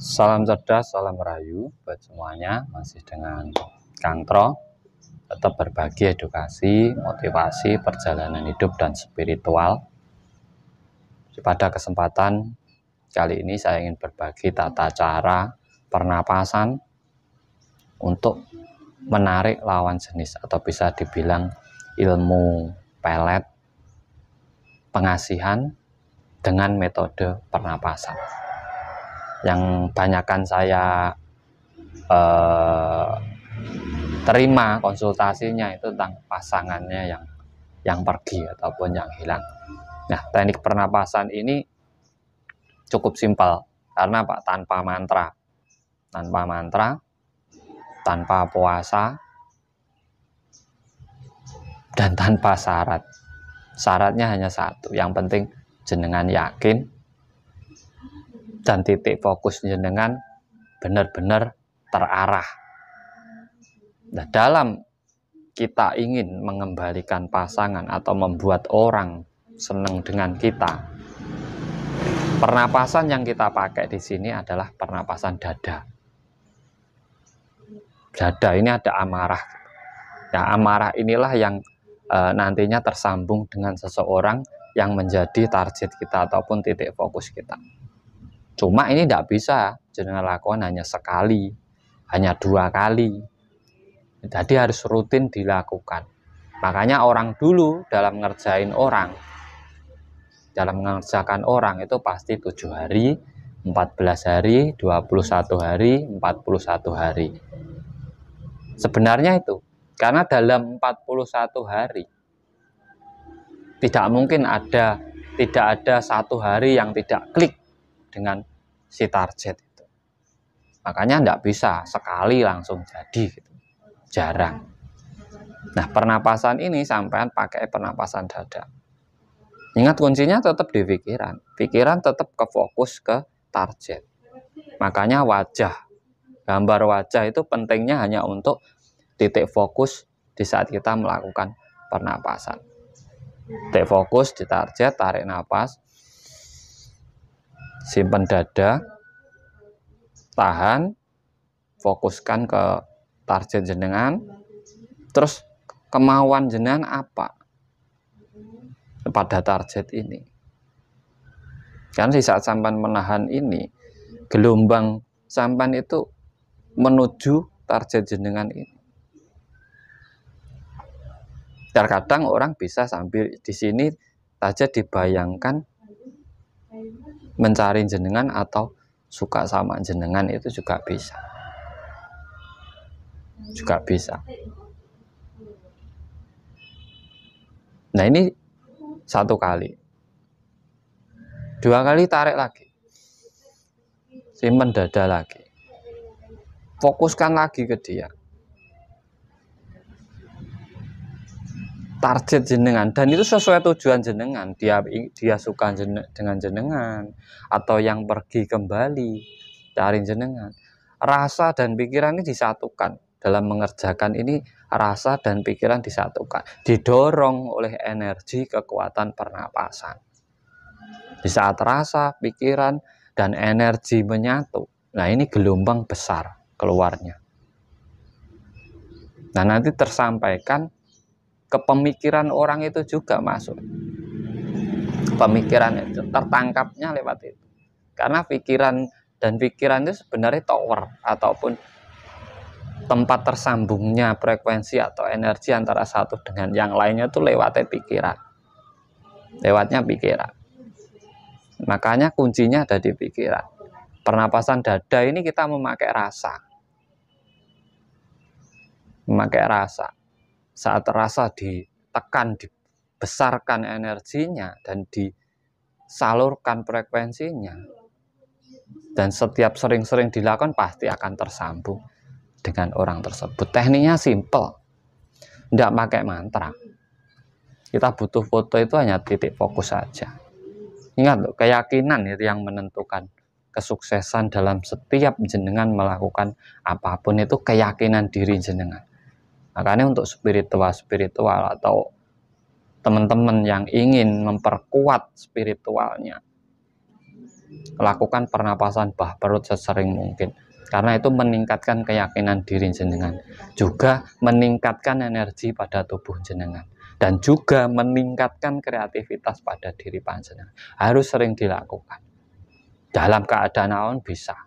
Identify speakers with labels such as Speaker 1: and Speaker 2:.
Speaker 1: Salam cerdas, salam rayu buat semuanya. Masih dengan Kang Tro tetap berbagi edukasi, motivasi, perjalanan hidup, dan spiritual. Pada kesempatan kali ini saya ingin berbagi tata cara pernapasan untuk menarik lawan jenis atau bisa dibilang ilmu pelet pengasihan dengan metode pernapasan yang banyakkan saya eh, terima konsultasinya itu tentang pasangannya yang yang pergi ataupun yang hilang. Nah, teknik pernapasan ini cukup simpel karena Pak tanpa mantra. Tanpa mantra, tanpa puasa dan tanpa syarat. Syaratnya hanya satu, yang penting jenengan yakin dan titik fokus jenengan benar-benar terarah. Nah, dalam kita ingin mengembalikan pasangan atau membuat orang senang dengan kita, pernapasan yang kita pakai di sini adalah pernapasan dada. Dada ini ada amarah. Ya, amarah inilah yang e, nantinya tersambung dengan seseorang yang menjadi target kita ataupun titik fokus kita. Cuma ini tidak bisa jenengan lakukan hanya sekali, hanya dua kali. Jadi harus rutin dilakukan. Makanya orang dulu dalam ngerjain orang, dalam mengerjakan orang itu pasti tujuh hari, 14 hari, 21 hari, 41 hari. Sebenarnya itu, karena dalam 41 hari tidak mungkin ada tidak ada satu hari yang tidak klik dengan si target itu. Makanya tidak bisa sekali langsung jadi, gitu. jarang. Nah pernapasan ini sampean pakai pernapasan dada. Ingat kuncinya tetap di pikiran. Pikiran tetap ke fokus ke target. Makanya wajah, gambar wajah itu pentingnya hanya untuk titik fokus di saat kita melakukan pernapasan. Titik fokus di target, tarik nafas, simpan dada tahan fokuskan ke target jenengan terus kemauan jenengan apa pada target ini kan di saat sampan menahan ini gelombang sampan itu menuju target jenengan ini terkadang orang bisa sambil di sini saja dibayangkan mencari jenengan atau suka sama jenengan itu juga bisa juga bisa nah ini satu kali dua kali tarik lagi simpen dada lagi fokuskan lagi ke dia target jenengan dan itu sesuai tujuan jenengan dia dia suka jeneng, dengan jenengan atau yang pergi kembali dari jenengan rasa dan pikiran ini disatukan dalam mengerjakan ini rasa dan pikiran disatukan didorong oleh energi kekuatan pernapasan di saat rasa pikiran dan energi menyatu nah ini gelombang besar keluarnya nah nanti tersampaikan ke pemikiran orang itu juga masuk pemikiran itu tertangkapnya lewat itu karena pikiran dan pikiran itu sebenarnya tower ataupun tempat tersambungnya frekuensi atau energi antara satu dengan yang lainnya itu lewatnya pikiran lewatnya pikiran makanya kuncinya ada di pikiran pernapasan dada ini kita memakai rasa memakai rasa saat terasa ditekan, dibesarkan energinya dan disalurkan frekuensinya. Dan setiap sering-sering dilakukan pasti akan tersambung dengan orang tersebut. Tekniknya simple, tidak pakai mantra. Kita butuh foto itu hanya titik fokus saja. Ingat loh, keyakinan itu yang menentukan kesuksesan dalam setiap jenengan melakukan apapun itu keyakinan diri jenengan. Makanya untuk spiritual-spiritual atau teman-teman yang ingin memperkuat spiritualnya, lakukan pernapasan bah perut sesering mungkin. Karena itu meningkatkan keyakinan diri jenengan, juga meningkatkan energi pada tubuh jenengan, dan juga meningkatkan kreativitas pada diri panjenengan. Harus sering dilakukan. Dalam keadaan awan bisa.